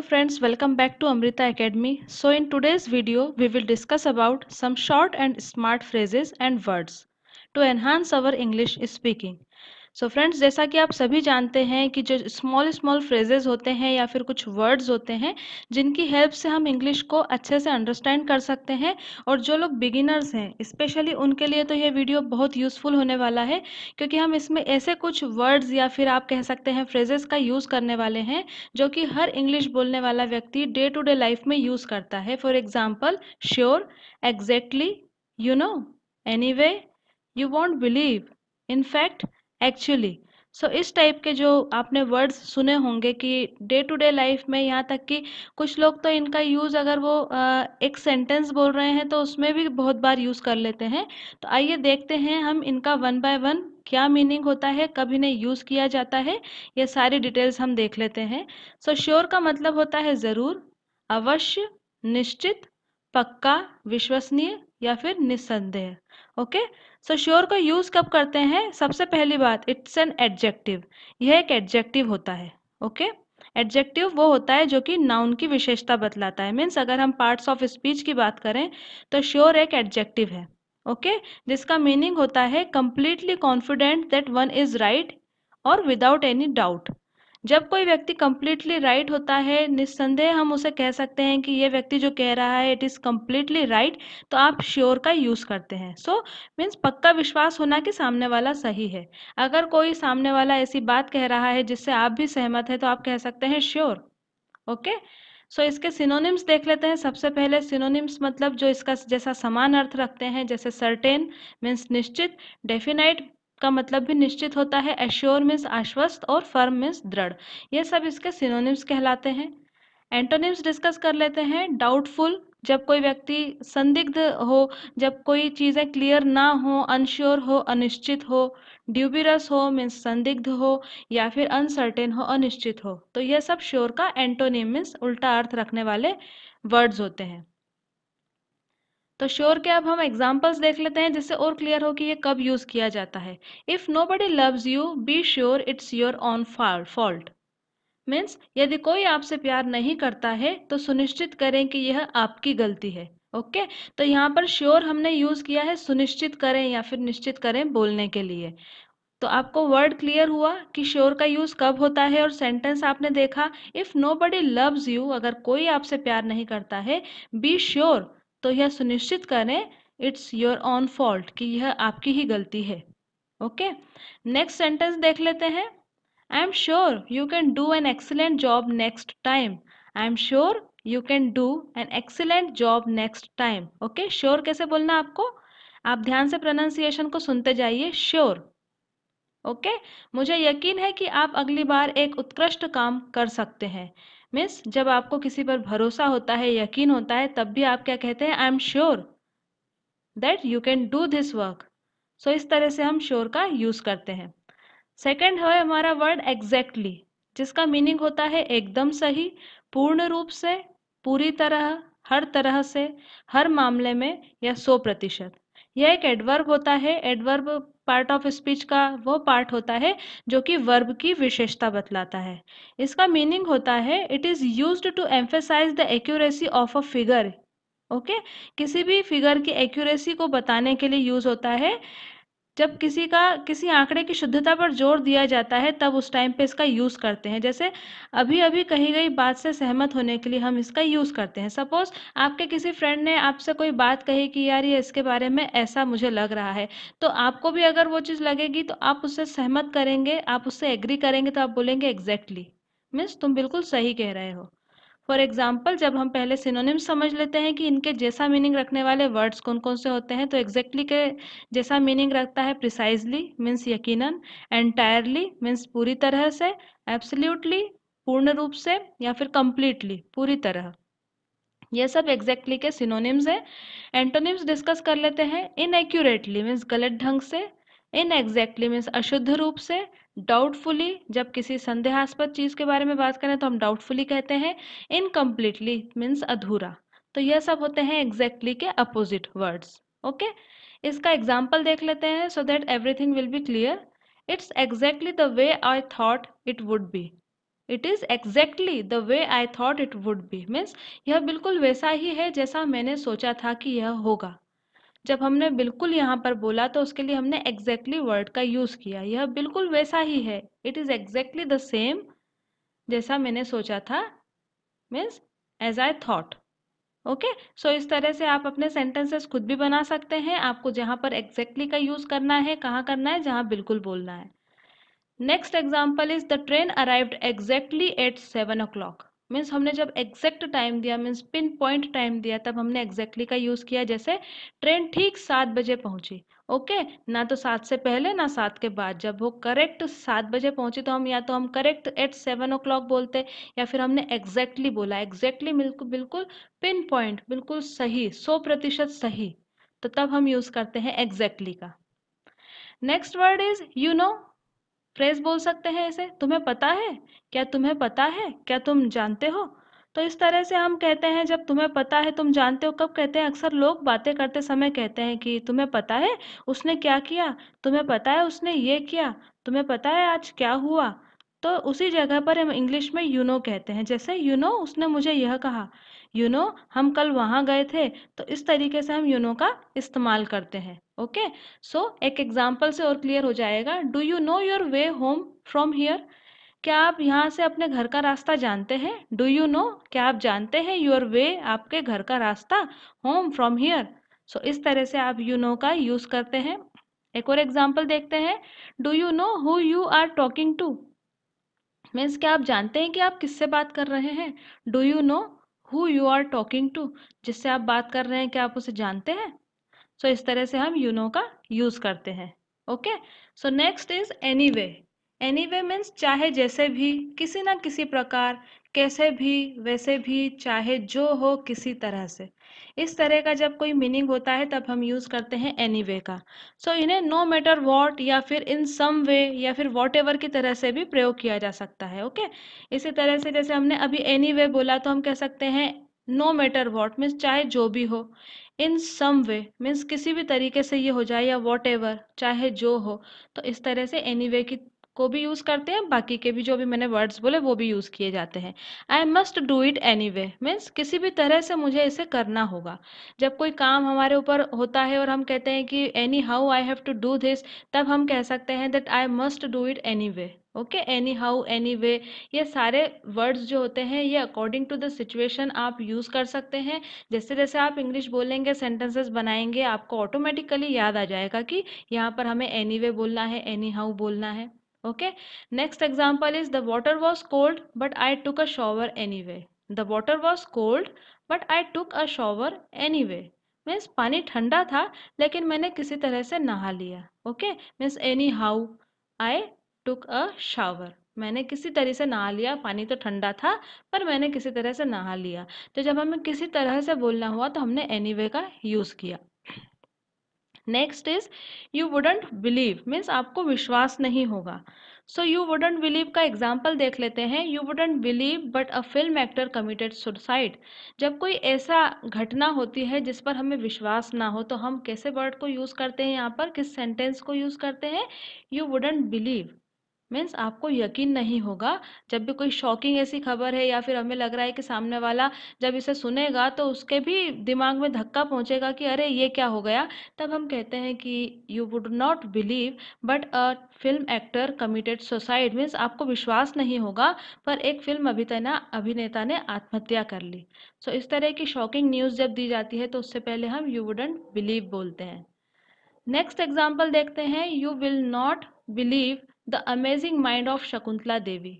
Hello friends, welcome back to Amrita Academy. So in today's video, we will discuss about some short and smart phrases and words to enhance our English speaking. So so friends जैसा कि आप सभी जानते हैं कि जो small small phrases होते हैं या फिर कुछ वर्ड्स होते हैं जिनकी हेल्प से हम इंग्लिश को अच्छे से अंडरस्टैंड कर सकते हैं और जो लोग बिगिनर्स हैं स्पेशली उनके लिए तो ये वीडियो बहुत यूज़फुल होने वाला है क्योंकि हम इसमें ऐसे कुछ वर्ड्स या फिर आप कह सकते हैं फ्रेजेस का यूज़ करने वाले हैं जो कि हर इंग्लिश बोलने वाला व्यक्ति डे टू डे लाइफ में यूज़ करता है for example sure exactly you know anyway you won't believe in fact actually so so, इस टाइप के जो आपने वर्ड्स सुने होंगे कि डे टू डे लाइफ में यहाँ तक कि कुछ लोग तो इनका यूज़ अगर वो आ, एक सेंटेंस बोल रहे हैं तो उसमें भी बहुत बार यूज़ कर लेते हैं तो आइए देखते हैं हम इनका वन बाय वन क्या मीनिंग होता है कब इन्हें यूज़ किया जाता है ये सारी डिटेल्स हम देख लेते हैं सो so, श्योर का मतलब होता है ज़रूर अवश्य निश्चित पक्का विश्वसनीय या फिर निस्संदेह ओके okay? सो श्योर का यूज़ कब करते हैं सबसे पहली बात इट्स एन एडजेक्टिव यह एक एडजेक्टिव होता है ओके okay? एडजेक्टिव वो होता है जो कि नाउन की विशेषता बतलाता है मीन्स अगर हम पार्ट्स ऑफ स्पीच की बात करें तो श्योर एक एडजेक्टिव है ओके okay? जिसका मीनिंग होता है completely confident that one is right और विदाउट एनी डाउट जब कोई व्यक्ति कम्प्लीटली राइट right होता है निस्संदेह हम उसे कह सकते हैं कि ये व्यक्ति जो कह रहा है इट इज़ कम्प्लीटली राइट तो आप श्योर का यूज़ करते हैं सो so, मीन्स पक्का विश्वास होना कि सामने वाला सही है अगर कोई सामने वाला ऐसी बात कह रहा है जिससे आप भी सहमत है तो आप कह सकते हैं श्योर ओके सो इसके सिनोनिम्स देख लेते हैं सबसे पहले सिनोनिम्स मतलब जो इसका जैसा समान अर्थ रखते हैं जैसे सर्टेन मीन्स निश्चित डेफिनाइट का मतलब भी निश्चित होता है एश्योर मीन्स आश्वस्त और फर्म मीन्स दृढ़ ये सब इसके सिनोनिम्स कहलाते हैं एंटोनिम्स डिस्कस कर लेते हैं डाउटफुल जब कोई व्यक्ति संदिग्ध हो जब कोई चीज़ें क्लियर ना हो अनश्योर हो अनिश्चित हो ड्यूबिरस हो मीन्स संदिग्ध हो या फिर अनसर्टेन हो अनिश्चित हो तो यह सब श्योर का एंटोनिम मीन्स उल्टा अर्थ रखने वाले वर्ड्स होते हैं तो श्योर के अब हम एग्जाम्पल्स देख लेते हैं जिससे और क्लियर हो कि ये कब यूज़ किया जाता है if nobody loves you be sure it's your own fault means यदि कोई आपसे प्यार नहीं करता है तो सुनिश्चित करें कि यह आपकी गलती है ओके okay? तो यहाँ पर श्योर हमने यूज़ किया है सुनिश्चित करें या फिर निश्चित करें बोलने के लिए तो आपको वर्ड क्लियर हुआ कि श्योर का यूज़ कब होता है और सेंटेंस आपने देखा if nobody loves you अगर कोई आपसे प्यार नहीं करता है बी श्योर sure, तो यह सुनिश्चित करें इट्स योर ऑन फॉल्ट कि यह आपकी ही गलती है ओके नेक्स्ट सेंटेंस देख लेते हैं I am sure you can do an excellent job next time I am sure you can do an excellent job next time okay sure कैसे बोलना आपको आप ध्यान से प्रोनाउंसिएशन को सुनते जाइए श्योर ओके मुझे यकीन है कि आप अगली बार एक उत्कृष्ट काम कर सकते हैं मीन्स जब आपको किसी पर भरोसा होता है यकीन होता है तब भी आप क्या कहते हैं I am sure that you can do this work so इस तरह से हम श्योर का यूज़ करते हैं सेकेंड है हमारा वर्ड एग्जैक्टली जिसका मीनिंग होता है एकदम सही पूर्ण रूप से पूरी तरह हर तरह से हर मामले में या सौ प्रतिशत यह एक एडवर्ब होता है एडवर्ब पार्ट ऑफ स्पीच का वो पार्ट होता है जो कि वर्ब की विशेषता बतलाता है इसका मीनिंग होता है it is use to emphasize the accuracy of a figure okay किसी भी फिगर की एक्यूरेसी को बताने के लिए यूज होता है जब किसी का किसी आंकड़े की शुद्धता पर जोर दिया जाता है तब उस टाइम पे इसका यूज़ करते हैं जैसे अभी अभी कही गई बात से सहमत होने के लिए हम इसका यूज़ करते हैं सपोज़ आपके किसी फ्रेंड ने आपसे कोई बात कही कि यार ये इसके बारे में ऐसा मुझे लग रहा है तो आपको भी अगर वो चीज़ लगेगी तो आप उससे सहमत करेंगे आप उससे एग्री करेंगे तो आप बोलेंगे एग्जैक्टली exactly. मीन्स तुम बिल्कुल सही कह रहे हो फॉर एग्जाम्पल जब हम पहले सिनोनिम समझ लेते हैं कि इनके जैसा मीनिंग रखने वाले वर्ड्स कौन कौन से होते हैं तो एग्जैक्टली exactly के जैसा मीनिंग रखता है प्रिसाइजली मीन्स यकीनन एंटायरली मीन्स पूरी तरह से एब्सल्यूटली पूर्ण रूप से या फिर कम्प्लीटली पूरी तरह ये सब एग्जैक्टली exactly के सिनोनिम्स हैं एंटोनिम्स डिस्कस कर लेते हैं इनएक्यूरेटली मीन्स गलत ढंग से इन एग्जैक्टली मीन्स अशुद्ध रूप से डाउटफुली जब किसी संदेहास्पद चीज के बारे में बात करें तो हम डाउटफुली कहते हैं इनकम्प्लीटली मीन्स अधूरा तो यह सब होते हैं एग्जैक्टली exactly के अपोजिट वर्ड्स ओके इसका एग्जाम्पल देख लेते हैं so that everything will be clear it's exactly the way I thought it would be it is exactly the way I thought it would be means यह बिल्कुल वैसा ही है जैसा मैंने सोचा था कि यह होगा जब हमने बिल्कुल यहाँ पर बोला तो उसके लिए हमने एग्जैक्टली exactly वर्ड का यूज किया यह बिल्कुल वैसा ही है it is exactly the same जैसा मैंने सोचा था means as I thought okay so इस तरह से आप अपने सेंटेंसेस खुद भी बना सकते हैं आपको जहाँ पर एग्जैक्टली exactly का यूज करना है कहाँ करना है जहाँ बिल्कुल बोलना है next example is the train arrived exactly at seven o'clock means हमने जब एग्जैक्ट टाइम दिया मीन्स पिन पॉइंट टाइम दिया तब हमने एग्जैक्टली exactly का यूज़ किया जैसे ट्रेन ठीक सात बजे पहुंची ओके okay? ना तो सात से पहले ना सात के बाद जब वो करेक्ट सात बजे पहुंची तो हम या तो हम correct at seven o'clock बोलते या फिर हमने एग्जैक्टली exactly बोला एग्जैक्टली exactly बिल्कुल पिन पॉइंट बिल्कुल सही सौ प्रतिशत सही तो तब हम यूज़ करते हैं एग्जैक्टली exactly का next word is you know phrase बोल सकते हैं इसे तुम्हें पता है क्या तुम्हें पता है क्या तुम जानते हो तो इस तरह से हम कहते हैं जब तुम्हें पता है तुम जानते हो कब कहते हैं अक्सर लोग बातें करते समय कहते हैं कि तुम्हें पता है उसने क्या किया तुम्हें पता है उसने ये किया तुम्हें पता है आज क्या हुआ तो उसी जगह पर हम इंग्लिश में यू नो कहते हैं जैसे यू नो उसने मुझे यह कहा यू नो हम कल वहाँ गए थे तो इस तरीके से हम यू नो का इस्तेमाल करते हैं ओके सो एक एग्जाम्पल से और क्लियर हो जाएगा do you know your way home from here क्या आप यहाँ से अपने घर का रास्ता जानते हैं डू यू नो क्या आप जानते हैं योर वे आपके घर का रास्ता होम फ्रॉम हियर सो इस तरह से आप यू you नो know का यूज़ करते हैं एक और एग्जाम्पल देखते हैं do you know who you are talking to means क्या आप जानते हैं कि आप किससे बात कर रहे हैं do you know who you are talking to जिससे आप बात कर रहे हैं क्या आप उसे जानते हैं सो so, इस तरह से हम यू नो का यूज करते हैं okay so next is anyway anyway means चाहे जैसे भी किसी ना किसी प्रकार कैसे भी वैसे भी चाहे जो हो किसी तरह से इस तरह का जब कोई मीनिंग होता है तब हम यूज़ करते हैं एनी anyway का सो so, इन्हें नो मैटर वॉट या फिर इन सम वे या फिर वॉट एवर की तरह से भी प्रयोग किया जा सकता है ओके okay? इसी तरह से जैसे हमने अभी एनी anyway वे बोला तो हम कह सकते हैं नो मैटर वॉट मीन्स चाहे जो भी हो इन सम वे मीन्स किसी भी तरीके से ये हो जाए या वॉट एवर चाहे जो हो तो इस तरह से एनी anyway की को भी यूज़ करते हैं बाकी के भी जो भी मैंने वर्ड्स बोले वो भी यूज़ किए जाते हैं I must do it anyway means किसी भी तरह से मुझे इसे करना होगा जब कोई काम हमारे ऊपर होता है और हम कहते हैं कि anyhow I have to do this तब हम कह सकते हैं that I must do it anyway okay anyhow anyway ये सारे वर्ड्स जो होते हैं ये अकॉर्डिंग टू द सिचुएशन आप यूज़ कर सकते हैं जैसे जैसे आप इंग्लिश बोलेंगे सेंटेंसेस बनाएंगे आपको ऑटोमेटिकली याद आ जाएगा कि यहाँ पर हमें एनी anyway वे बोलना है एनी हाउ बोलना है okay next example is the water was cold but I took a shower anyway the water was cold but I took a shower anyway means पानी ठंडा था लेकिन मैंने किसी तरह से नहा लिया okay means anyhow I took a shower मैंने किसी तरह से नहा लिया पानी तो ठंडा था पर मैंने किसी तरह से नहा लिया तो जब हमें किसी तरह से बोलना हुआ तो हमने एनी anyway का यूज़ किया next is you wouldn't believe means आपको विश्वास नहीं होगा सो यू वुडेंट बिलीव का एग्जाम्पल देख लेते हैं you wouldn't believe but a film actor committed suicide जब कोई ऐसा घटना होती है जिस पर हमें विश्वास ना हो तो हम कैसे वर्ड को यूज़ करते हैं यहाँ पर किस सेंटेंस को यूज़ करते हैं यू वुडेंट बिलीव मीन्स आपको यकीन नहीं होगा जब भी कोई शॉकिंग ऐसी खबर है या फिर हमें लग रहा है कि सामने वाला जब इसे सुनेगा तो उसके भी दिमाग में धक्का पहुंचेगा कि अरे ये क्या हो गया तब हम कहते हैं कि you would not believe but a film actor committed suicide means आपको विश्वास नहीं होगा पर एक फिल्म अभिनेता अभिनेता ने आत्महत्या कर ली सो so, इस तरह की शॉकिंग न्यूज़ जब दी जाती है तो उससे पहले हम यू वुडेंट बिलीव बोलते हैं नेक्स्ट एग्जाम्पल देखते हैं you will not believe the amazing mind of Shakuntala Devi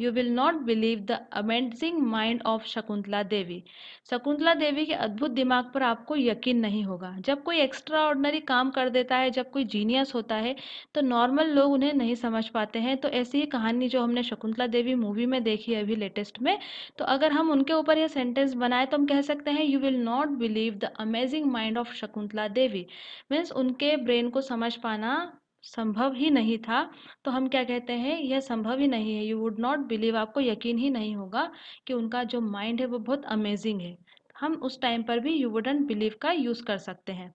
you will not believe the amazing mind of Shakuntala Devi Shakuntala Devi के अद्भुत दिमाग पर आपको यकीन नहीं होगा जब कोई एक्स्ट्रा ऑर्डनरी काम कर देता है जब कोई जीनियस होता है तो नॉर्मल लोग उन्हें नहीं समझ पाते हैं तो ऐसी ही कहानी जो हमने शकुंतला देवी मूवी में देखी है अभी लेटेस्ट में तो अगर हम उनके ऊपर यह सेंटेंस बनाए तो हम कह सकते हैं you will not believe the amazing mind of Shakuntala Devi means उनके ब्रेन को समझ पाना संभव ही नहीं था तो हम क्या कहते हैं यह संभव ही नहीं है यू वुड नॉट बिलीव आपको यकीन ही नहीं होगा कि उनका जो माइंड है वो बहुत अमेजिंग है हम उस टाइम पर भी यू वुडन बिलीव का यूज़ कर सकते हैं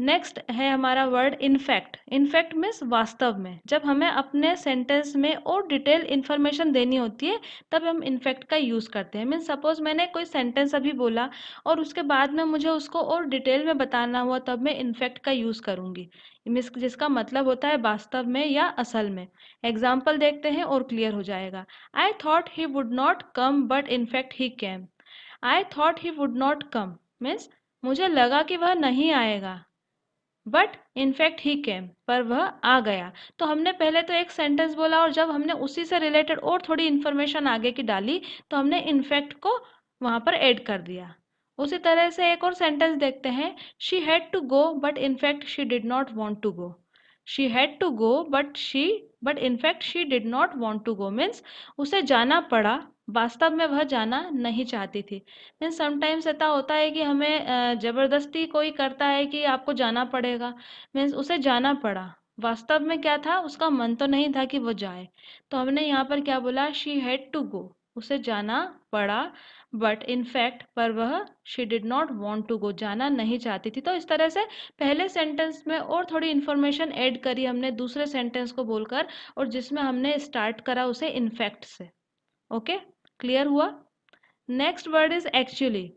नेक्स्ट है हमारा वर्ड इनफैक्ट इनफैक्ट मीन्स वास्तव में जब हमें अपने सेंटेंस में और डिटेल इन्फॉर्मेशन देनी होती है तब हम इनफैक्ट का यूज़ करते हैं मीन्स सपोज मैंने कोई सेंटेंस अभी बोला और उसके बाद में मुझे उसको और डिटेल में बताना हुआ तब मैं इनफैक्ट का यूज़ करूँगी मीन्स जिसका मतलब होता है वास्तव में या असल में एग्जाम्पल देखते हैं और क्लियर हो जाएगा I thought he would not come but in fact he came I thought he would not come means मुझे लगा कि वह नहीं आएगा बट इनफैक्ट ही केम पर वह आ गया तो हमने पहले तो एक सेंटेंस बोला और जब हमने उसी से रिलेटेड और थोड़ी इन्फॉर्मेशन आगे की डाली तो हमने इनफैक्ट को वहाँ पर ऐड कर दिया उसी तरह से एक और सेंटेंस देखते हैं she had to go but in fact she did not want to go she had to go but she but in fact she did not want to go means उसे जाना पड़ा वास्तव में वह जाना नहीं चाहती थी मीन समटाइम्स ऐसा होता है कि हमें ज़बरदस्ती कोई करता है कि आपको जाना पड़ेगा मीन्स उसे जाना पड़ा वास्तव में क्या था उसका मन तो नहीं था कि वो जाए तो हमने यहाँ पर क्या बोला शी हैड टू गो उसे जाना पड़ा बट इन फैक्ट पर वह she did not want to go जाना नहीं चाहती थी तो इस तरह से पहले सेंटेंस में और थोड़ी इन्फॉर्मेशन ऐड करी हमने दूसरे सेंटेंस को बोलकर और जिसमें हमने स्टार्ट करा उसे इनफैक्ट से ओके okay? क्लियर हुआ नेक्स्ट वर्ड इज एक्चुअली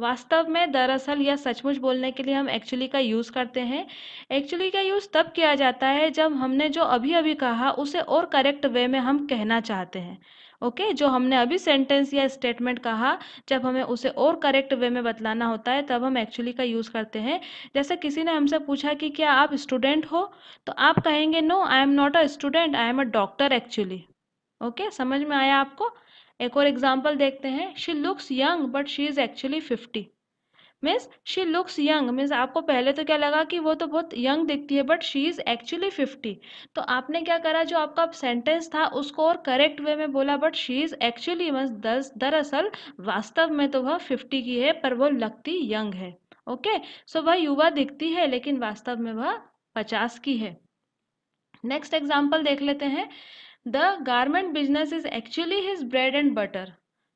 वास्तव में दरअसल या सचमुच बोलने के लिए हम एक्चुअली का यूज़ करते हैं एक्चुअली का यूज़ तब किया जाता है जब हमने जो अभी अभी कहा उसे और करेक्ट वे में हम कहना चाहते हैं ओके okay? जो हमने अभी सेंटेंस या स्टेटमेंट कहा जब हमें उसे और करेक्ट वे में बतलाना होता है तब हम एक्चुअली का यूज़ करते हैं जैसे किसी ने हमसे पूछा कि क्या आप स्टूडेंट हो तो आप कहेंगे no I am not a student I am a doctor actually okay समझ में आया आपको एक और एग्जाम्पल देखते हैं she looks young but she is actually fifty means she looks young means आपको पहले तो क्या लगा कि वो तो बहुत यंग दिखती है but she is actually fifty तो आपने क्या करा जो आपका सेंटेंस था उसको और करेक्ट वे में बोला but she is actually means दस दरअसल वास्तव में तो वह फिफ्टी की है पर वो लगती यंग है ओके okay? सो so, वह युवा दिखती है लेकिन वास्तव में वह पचास की है नेक्स्ट एग्जाम्पल देख लेते हैं the garment business is actually his bread and butter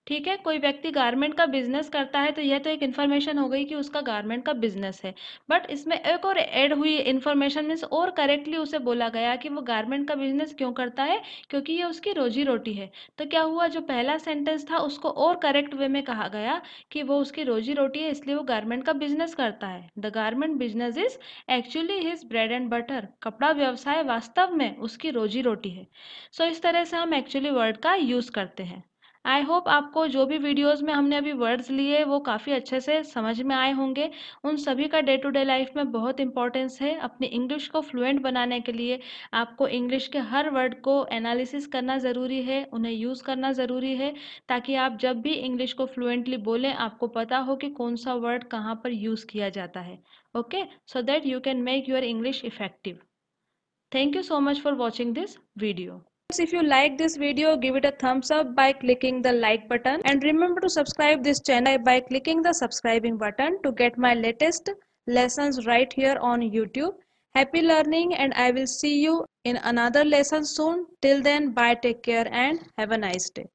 ठीक है कोई व्यक्ति गारमेंट का बिजनेस करता है तो यह तो एक इन्फॉर्मेशन हो गई कि उसका गारमेंट का बिजनेस है बट इसमें एक और ऐड हुई इन्फॉर्मेशन मीन्स और करेक्टली उसे बोला गया कि वो गारमेंट का बिजनेस क्यों करता है क्योंकि ये उसकी रोजी रोटी है तो क्या हुआ जो पहला सेंटेंस था उसको और करेक्ट वे में कहा गया कि वो उसकी रोजी रोटी है इसलिए वो गारमेंट का बिजनेस करता है the garment business is actually his bread and butter कपड़ा व्यवसाय वास्तव में उसकी रोजी रोटी है सो so, इस तरह से हम एक्चुअली वर्ड का यूज़ करते हैं आई होप आपको जो भी वीडियोज़ में हमने अभी वर्ड्स लिए वो काफ़ी अच्छे से समझ में आए होंगे उन सभी का डे टू डे लाइफ में बहुत इंपॉर्टेंस है अपनी इंग्लिश को फ्लुएंट बनाने के लिए आपको इंग्लिश के हर वर्ड को एनालिसिस करना ज़रूरी है उन्हें यूज़ करना ज़रूरी है ताकि आप जब भी इंग्लिश को फ्लुएंटली बोलें आपको पता हो कि कौन सा वर्ड कहाँ पर यूज़ किया जाता है okay so that you can make your English effective thank you so much for watching this video if you like this video give it a thumbs up by clicking the like button and remember to subscribe this channel by clicking the subscribing button to get my latest lessons right here on youtube happy learning and i will see you in another lesson soon till then bye take care and have a nice day